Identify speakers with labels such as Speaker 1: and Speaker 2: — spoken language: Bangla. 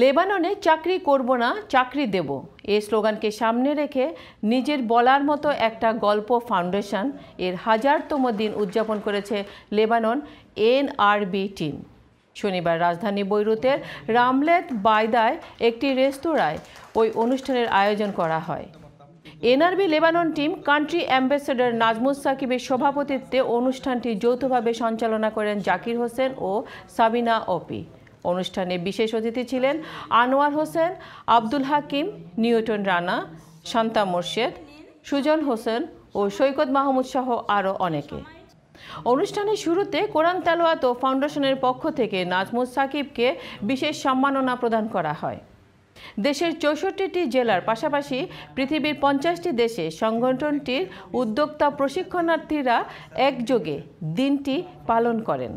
Speaker 1: লেবাননে চাকরি করব না চাকরি দেব এই স্লোগানকে সামনে রেখে নিজের বলার মতো একটা গল্প ফাউন্ডেশন এর হাজারতম দিন উদযাপন করেছে লেবানন এনআরবি টিম শনিবার রাজধানী বৈরুতের রামলেত বায়দায় একটি রেস্তোরাঁয় ওই অনুষ্ঠানের আয়োজন করা হয় NRB Lebanon team country ambassador Nazmud সাকিবের সভাপতিত্বে অনুষ্ঠানটি যৌথভাবে সঞ্চালনা করেন জাকির হোসেন ও সাবিনা অপি অনুষ্ঠানে বিশেষ অতিথি ছিলেন আনোয়ার হোসেন আব্দুল হাকিম নিউটন রানা শান্তা মোর্শেদ সুজন হোসেন ও সৈকত মাহমুদ সহ আরও অনেকে অনুষ্ঠানের শুরুতে কোরআন তেলোয়াত ও ফাউন্ডেশনের পক্ষ থেকে নাজমুদ সাকিবকে বিশেষ সম্মাননা প্রদান করা হয় দেশের চৌষট্টিটি জেলার পাশাপাশি পৃথিবীর পঞ্চাশটি দেশে সংগঠনটির উদ্যোক্তা প্রশিক্ষণার্থীরা একযোগে দিনটি পালন করেন